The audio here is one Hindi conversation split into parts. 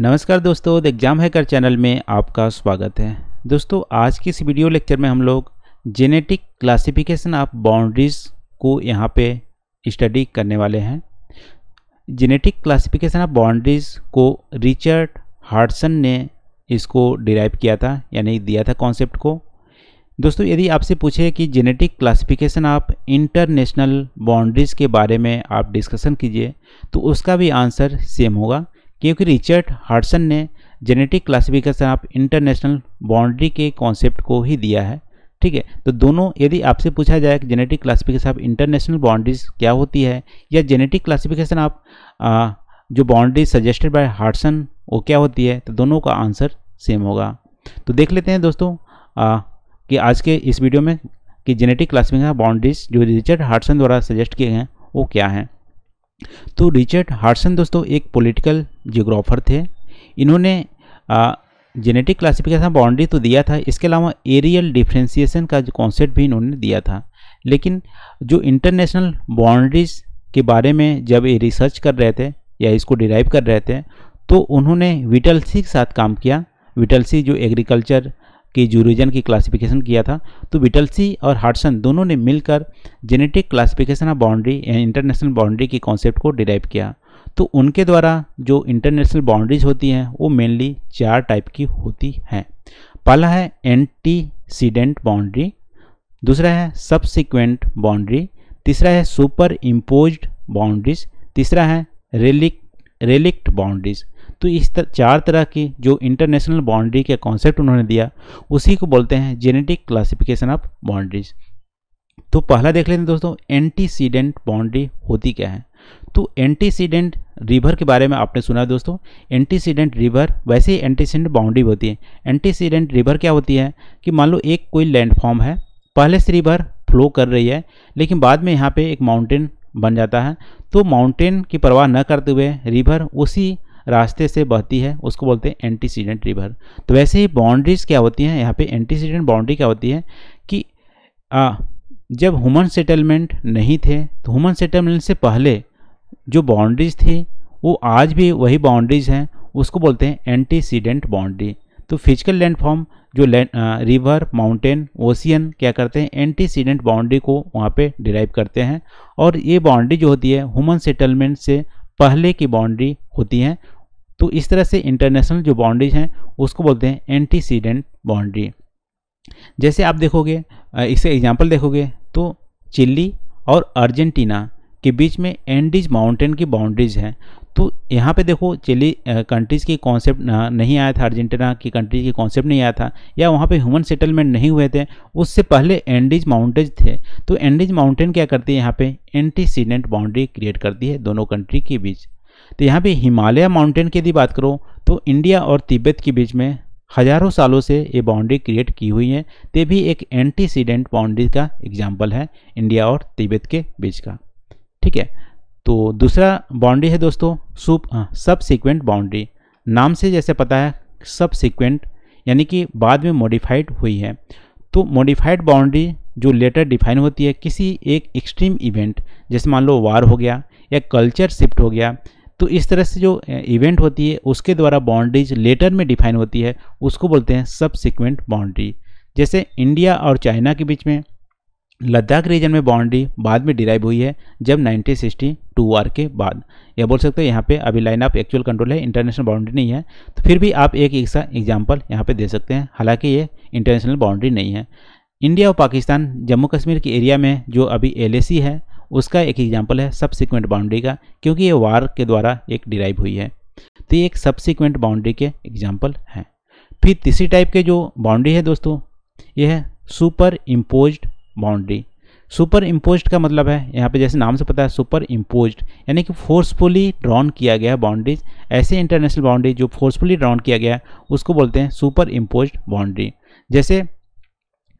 नमस्कार दोस्तों द एग्ज़ाम हैकर चैनल में आपका स्वागत है दोस्तों आज की इस वीडियो लेक्चर में हम लोग जेनेटिक क्लासिफिकेशन ऑफ बाउंड्रीज़ को यहाँ पे स्टडी करने वाले हैं जेनेटिक क्लासिफिकेशन ऑफ बाउंड्रीज़ को रिचर्ड हार्डसन ने इसको डिराइव किया था यानी दिया था कॉन्सेप्ट को दोस्तों यदि आपसे पूछे कि genetic classification of international boundaries के बारे में आप डिस्कशन कीजिए तो उसका भी आंसर सेम होगा क्योंकि रिचर्ड हार्डसन ने genetic classification of international boundary के कॉन्सेप्ट को ही दिया है ठीक है तो दोनों यदि आपसे पूछा जाए कि genetic classification of international boundaries क्या होती है या जेनेटिक क्लासिफिकेशन ऑफ जो बाउंड्री सजेस्टेड बाय हार्डसन वो क्या होती है तो दोनों का आंसर सेम होगा तो देख लेते हैं दोस्तों आ, कि आज के इस वीडियो में कि जेनेटिक क्लासिफिकेशन बाउंड्रीज जो रिचर्ड हार्डसन द्वारा सजेस्ट किए गए हैं वो क्या हैं तो रिचर्ड हार्सन दोस्तों एक पॉलिटिकल जियोग्राफर थे इन्होंने जेनेटिक क्लासिफिकेशन बाउंड्री तो दिया था इसके अलावा एरियल डिफ्रेंसीसन का जो कॉन्सेप्ट भी इन्होंने दिया था लेकिन जो इंटरनेशनल बाउंड्रीज के बारे में जब ये रिसर्च कर रहे थे या इसको डिराइव कर रहे थे तो उन्होंने विटलसी के साथ काम किया विटलसी जो एग्रीकल्चर के जूरिजन की क्लासिफिकेशन किया था तो विटलसी और हार्डसन दोनों ने मिलकर जेनेटिक क्लासिफिकेशन ऑफ बाउंड्री या इंटरनेशनल बाउंड्री के कॉन्सेप्ट को डिराइव किया तो उनके द्वारा जो इंटरनेशनल बाउंड्रीज होती हैं वो मेनली चार टाइप की होती हैं पहला है एंटीसीडेंट बाउंड्री दूसरा है सबसिक्वेंट बाउंड्री तीसरा है सुपर इम्पोज बाउंड्रीज तीसरा है रेलिक रेलिक्ट बाउंड्रीज तो इस तर, चार तरह की जो इंटरनेशनल बाउंड्री के कॉन्सेप्ट उन्होंने दिया उसी को बोलते हैं जेनेटिक क्लासिफिकेशन ऑफ बाउंड्रीज तो पहला देख लेते हैं दोस्तों एंटीसीडेंट बाउंड्री होती क्या है तो एंटीसीडेंट रिवर के बारे में आपने सुना दोस्तों एंटीसीडेंट रिवर वैसे ही एंटीसीडेंट बाउंड्री होती है एंटीसीडेंट रिवर क्या होती है कि मान लो एक कोई लैंडफॉर्म है पहले से रिवर फ्लो कर रही है लेकिन बाद में यहाँ पे एक माउंटेन बन जाता है तो माउंटेन की परवाह न करते हुए रिवर उसी रास्ते से बहती है उसको बोलते हैं एंटीसीडेंट रिवर तो वैसे ही बाउंड्रीज क्या होती हैं यहाँ पे एंटीसीडेंट बाउंड्री क्या होती है कि आ, जब हुमन सेटलमेंट नहीं थे तो हुमन सेटलमेंट से पहले जो बाउंड्रीज थी वो आज भी वही बाउंड्रीज हैं उसको बोलते हैं एंटीसीडेंट बाउंड्री तो फिजिकल लैंडफॉर्म जो लैंड रिवर माउंटेन ओशियन क्या करते हैं एंटीसीडेंट बाउंड्री को वहाँ पे डिराइव करते हैं और ये बाउंड्री जो होती है हुमन सेटलमेंट से पहले की बाउंड्री होती हैं तो इस तरह से इंटरनेशनल जो बाउंड्रीज हैं उसको बोलते हैं एंटीसीडेंट बाउंड्री जैसे आप देखोगे इसे एग्जाम्पल देखोगे तो चिल्ली और अर्जेंटीना के बीच में एंडीज माउंटेन की बाउंड्रीज हैं तो यहाँ पे देखो चिली कंट्रीज़ की कॉन्सेप्ट नहीं आया था अर्जेंटीना की कंट्रीज की कॉन्सेप्ट नहीं आया था या वहाँ पे ह्यूमन सेटलमेंट नहीं हुए थे उससे पहले एंडीज माउंटेज थे तो एंडीज माउंटेन क्या करती है यहाँ पे एंटीसीडेंट बाउंड्री क्रिएट करती है दोनों कंट्री के बीच तो यहाँ पे हिमालय माउंटेन की यदि बात करो तो इंडिया और तिब्बत के बीच में हजारों सालों से ये बाउंड्री क्रिएट की हुई है तो भी एक एंटीसीडेंट बाउंड्री का एग्जाम्पल है इंडिया और तिब्बत के बीच का ठीक है तो दूसरा बाउंड्री है दोस्तों सुप सब सिक्वेंट बाउंड्री नाम से जैसे पता है सब सिक्वेंट यानी कि बाद में मॉडिफाइड हुई है तो मॉडिफाइड बाउंड्री जो लेटर डिफाइन होती है किसी एक एक्सट्रीम इवेंट जैसे मान लो वार हो गया या कल्चर शिफ्ट हो गया तो इस तरह से जो इवेंट होती है उसके द्वारा बाउंड्रीज लेटर में डिफाइन होती है उसको बोलते हैं सब सिक्वेंट बाउंड्री जैसे इंडिया और चाइना के बीच में लद्दाख रीजन में बाउंड्री बाद में डिराइव हुई है जब 1962 वार के बाद यह बोल सकते हैं यहाँ पे अभी लाइन ऑफ एक्चुअल कंट्रोल है इंटरनेशनल बाउंड्री नहीं है तो फिर भी आप एक ऐसा एग्जाम्पल यहाँ पे दे सकते हैं हालांकि ये इंटरनेशनल बाउंड्री नहीं है इंडिया और पाकिस्तान जम्मू कश्मीर के एरिया में जो अभी एल है उसका एक एग्जाम्पल है सबसिक्वेंट बाउंड्री का क्योंकि ये वार के द्वारा एक डिराइव हुई है तो ये एक सबसिक्वेंट बाउंड्री के एग्जाम्पल हैं फिर तीसरी टाइप के जो बाउंड्री है दोस्तों ये है superimpose boundary superimpose का मतलब है यहाँ पे जैसे नाम से पता है सुपर इम्पोज यानी कि फोर्सफुली ड्रॉन किया गया बाउंड्रीज ऐसे इंटरनेशनल बाउंड्री जो फोर्सफुली ड्रॉन किया गया है उसको बोलते हैं सुपर इम्पोज बाउंड्री जैसे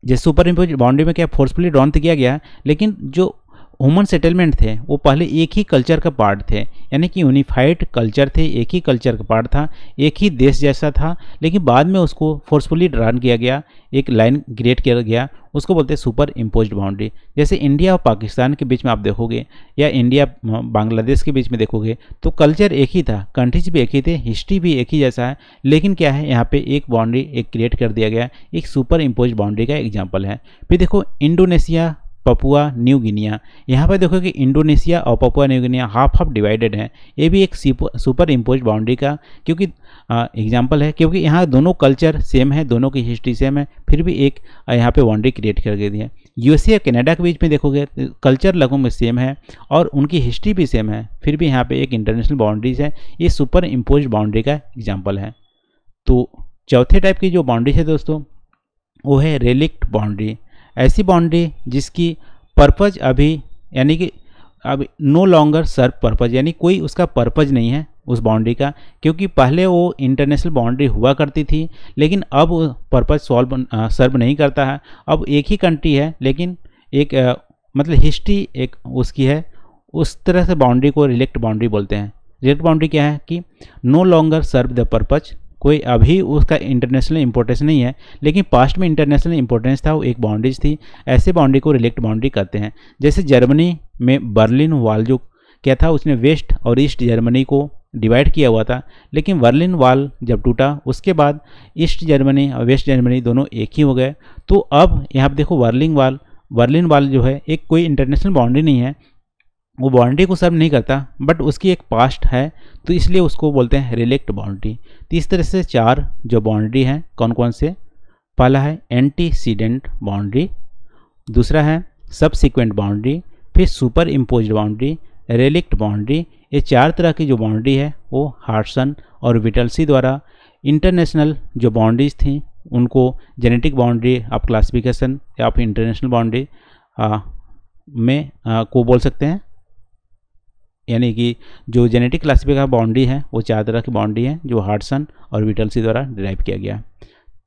जैसे सुपर इम्पोज बाउंड्री में क्या फोर्सफुली ड्रॉन तो किया गया लेकिन जो ह्यूमन सेटलमेंट थे वो पहले एक ही कल्चर का पार्ट थे यानी कि यूनिफाइड कल्चर थे एक ही कल्चर का पार्ट था एक ही देश जैसा था लेकिन बाद में उसको फोर्सफुली ड्रान किया गया एक लाइन क्रिएट किया गया उसको बोलते हैं सुपर इम्पोज बाउंड्री जैसे इंडिया और पाकिस्तान के बीच में आप देखोगे या इंडिया बांग्लादेश के बीच में देखोगे तो कल्चर एक ही था कंट्रीज भी एक ही थे हिस्ट्री भी एक ही जैसा है लेकिन क्या है यहाँ पे एक बाउंड्री एक क्रिएट कर दिया गया एक सुपर इम्पोज बाउंड्री का एग्जाम्पल है फिर देखो इंडोनेशिया पपुआ न्यू गिनिया यहाँ पर देखो कि इंडोनेशिया और Papua New Guinea half half divided है ये भी एक सुपर इम्पोज बाउंड्री का क्योंकि एग्जाम्पल है क्योंकि यहाँ दोनों कल्चर सेम है दोनों की हिस्ट्री सेम है फिर भी एक यहाँ पे बाउंड्री क्रिएट कर गई है यूएसए और कनाडा के बीच में देखोगे कल्चर लगभग सेम है और उनकी हिस्ट्री भी सेम है फिर भी यहाँ पर एक इंटरनेशनल बाउंड्रीज है ये सुपर इम्पोज बाउंड्री का एग्जाम्पल है तो चौथे टाइप की जो बाउंड्री है दोस्तों वो है रेलिक्ट बाउंड्री ऐसी बाउंड्री जिसकी पर्पज अभी यानी कि अब नो लॉन्गर सर्व पर्पज यानी कोई उसका पर्पज नहीं है उस बाउंड्री का क्योंकि पहले वो इंटरनेशनल बाउंड्री हुआ करती थी लेकिन अब पर्पज सॉल्व सर्व नहीं करता है अब एक ही कंट्री है लेकिन एक आ, मतलब हिस्ट्री एक उसकी है उस तरह से बाउंड्री को रिलेक्ट बाउंड्री बोलते हैं रिलेक्ट बाउंड्री क्या है कि no longer serve the purpose कोई अभी उसका इंटरनेशनल इंपॉर्टेंस नहीं है लेकिन पास्ट में इंटरनेशनल इंपॉर्टेंस था वो एक बाउंड्रीज थी ऐसे बाउंड्री को रिलेक्ट बाउंड्री कहते हैं जैसे जर्मनी में बर्लिन वाल जो क्या था उसने वेस्ट और ईस्ट जर्मनी को डिवाइड किया हुआ था लेकिन बर्लिन वाल जब टूटा उसके बाद ईस्ट जर्मनी और वेस्ट जर्मनी दोनों एक ही हो गए तो अब यहाँ पर देखो बर्लिन वाल बर्लिन वाल जो है एक कोई इंटरनेशनल बाउंड्री नहीं है वो बाउंड्री को सर्व नहीं करता बट उसकी एक पास्ट है तो इसलिए उसको बोलते हैं रिलेक्ट बाउंड्री तो इस तरह से चार जो बाउंड्री हैं कौन कौन से पहला है एंटीसीडेंट बाउंड्री दूसरा है सबसिक्वेंट बाउंड्री फिर superimpose boundary relict boundary ये चार तरह की जो बाउंड्री है वो हार्सन और विटलसी द्वारा इंटरनेशनल जो बाउंड्रीज थी उनको जेनेटिक बाउंड्री ऑफ क्लासिफिकेशन या ऑफ इंटरनेशनल बाउंड्री में आ, को बोल सकते हैं यानी कि जो जेनेटिक क्लासिफिकेशन बाउंड्री है वो चार तरह की बाउंड्री है जो हार्डसन और सी द्वारा डिराइव किया गया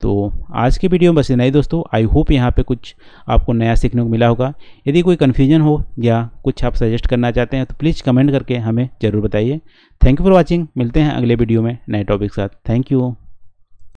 तो आज की वीडियो में बस इतना ही दोस्तों आई होप यहाँ पे कुछ आपको नया सीखने को मिला होगा यदि कोई कन्फ्यूजन हो या कुछ आप सजेस्ट करना चाहते हैं तो प्लीज़ कमेंट करके हमें ज़रूर बताइए थैंक यू फॉर वॉचिंग मिलते हैं अगले वीडियो में नए टॉपिक के साथ थैंक यू